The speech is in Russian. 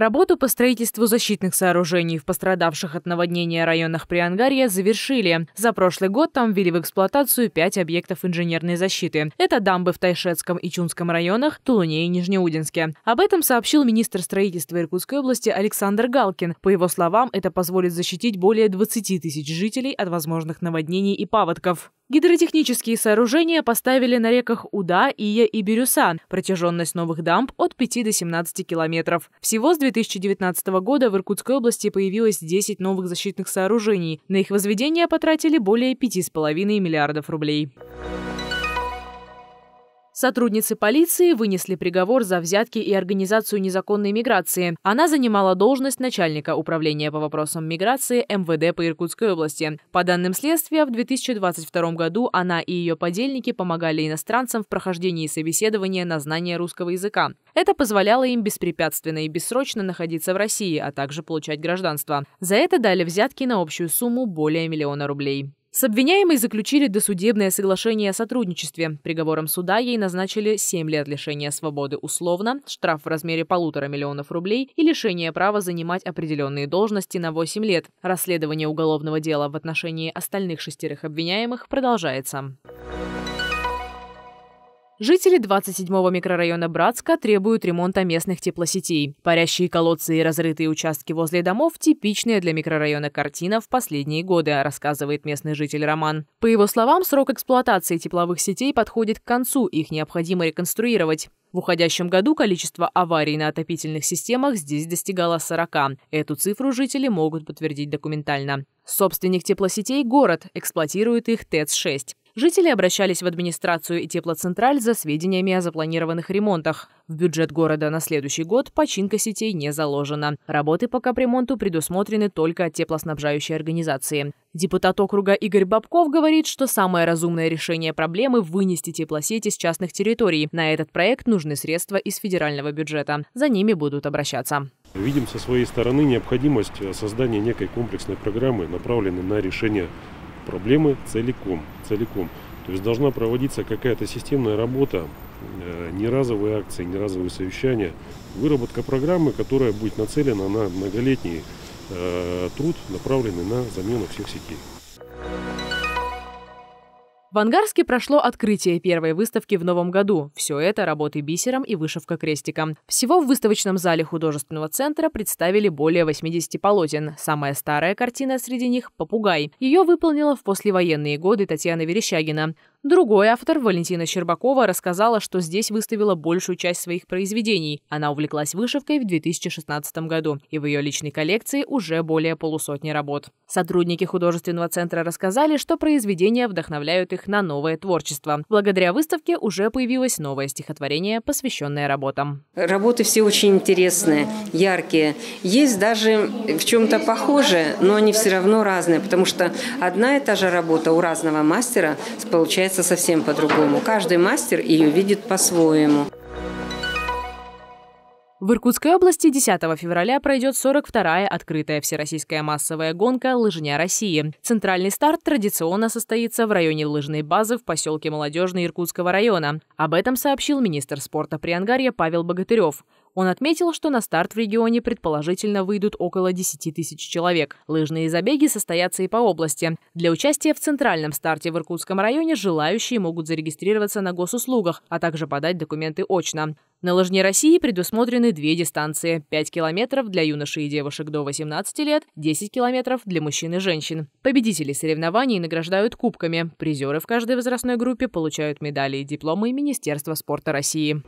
Работу по строительству защитных сооружений в пострадавших от наводнения районах Приангарья завершили. За прошлый год там ввели в эксплуатацию пять объектов инженерной защиты. Это дамбы в Тайшетском и Чунском районах, Тулуне и Нижнеудинске. Об этом сообщил министр строительства Иркутской области Александр Галкин. По его словам, это позволит защитить более 20 тысяч жителей от возможных наводнений и паводков. Гидротехнические сооружения поставили на реках Уда, Ия и Бирюсан. Протяженность новых дамб от 5 до 17 километров. Всего с 2019 года в Иркутской области появилось 10 новых защитных сооружений. На их возведение потратили более 5,5 миллиардов рублей. Сотрудницы полиции вынесли приговор за взятки и организацию незаконной миграции. Она занимала должность начальника управления по вопросам миграции МВД по Иркутской области. По данным следствия, в 2022 году она и ее подельники помогали иностранцам в прохождении собеседования на знание русского языка. Это позволяло им беспрепятственно и бессрочно находиться в России, а также получать гражданство. За это дали взятки на общую сумму более миллиона рублей. С обвиняемой заключили досудебное соглашение о сотрудничестве. Приговором суда ей назначили 7 лет лишения свободы условно, штраф в размере полутора миллионов рублей и лишение права занимать определенные должности на 8 лет. Расследование уголовного дела в отношении остальных шестерых обвиняемых продолжается. Жители 27-го микрорайона Братска требуют ремонта местных теплосетей. Парящие колодцы и разрытые участки возле домов – типичная для микрорайона картина в последние годы, рассказывает местный житель Роман. По его словам, срок эксплуатации тепловых сетей подходит к концу, их необходимо реконструировать. В уходящем году количество аварий на отопительных системах здесь достигало 40. Эту цифру жители могут подтвердить документально. Собственник теплосетей – город, эксплуатирует их ТЭЦ-6. Жители обращались в администрацию и теплоцентраль за сведениями о запланированных ремонтах. В бюджет города на следующий год починка сетей не заложена. Работы по капремонту предусмотрены только от теплоснабжающей организации. Депутат округа Игорь Бабков говорит, что самое разумное решение проблемы – вынести теплосети с частных территорий. На этот проект нужны средства из федерального бюджета. За ними будут обращаться. Видим со своей стороны необходимость создания некой комплексной программы, направленной на решение проблемы целиком. целиком. То есть должна проводиться какая-то системная работа, э, не разовые акции, не разовые совещания, выработка программы, которая будет нацелена на многолетний э, труд, направленный на замену всех сетей. В Ангарске прошло открытие первой выставки в новом году. Все это работы бисером и вышивка крестиком. Всего в выставочном зале художественного центра представили более 80 полотен. Самая старая картина среди них – «Попугай». Ее выполнила в послевоенные годы Татьяна Верещагина. Другой автор, Валентина Щербакова, рассказала, что здесь выставила большую часть своих произведений. Она увлеклась вышивкой в 2016 году, и в ее личной коллекции уже более полусотни работ. Сотрудники художественного центра рассказали, что произведения вдохновляют их на новое творчество. Благодаря выставке уже появилось новое стихотворение, посвященное работам. Работы все очень интересные, яркие. Есть даже в чем-то похожие, но они все равно разные, потому что одна и та же работа у разного мастера получается получается совсем по-другому. Каждый мастер ее видит по-своему. В Иркутской области 10 февраля пройдет 42-я открытая всероссийская массовая гонка «Лыжня России». Центральный старт традиционно состоится в районе лыжной базы в поселке Молодежный Иркутского района. Об этом сообщил министр спорта Приангарья Павел Богатырев. Он отметил, что на старт в регионе предположительно выйдут около 10 тысяч человек. Лыжные забеги состоятся и по области. Для участия в центральном старте в Иркутском районе желающие могут зарегистрироваться на госуслугах, а также подать документы очно. На Лыжне России предусмотрены две дистанции – 5 километров для юношей и девушек до 18 лет, 10 километров для мужчин и женщин. Победители соревнований награждают кубками. Призеры в каждой возрастной группе получают медали и дипломы Министерства спорта России.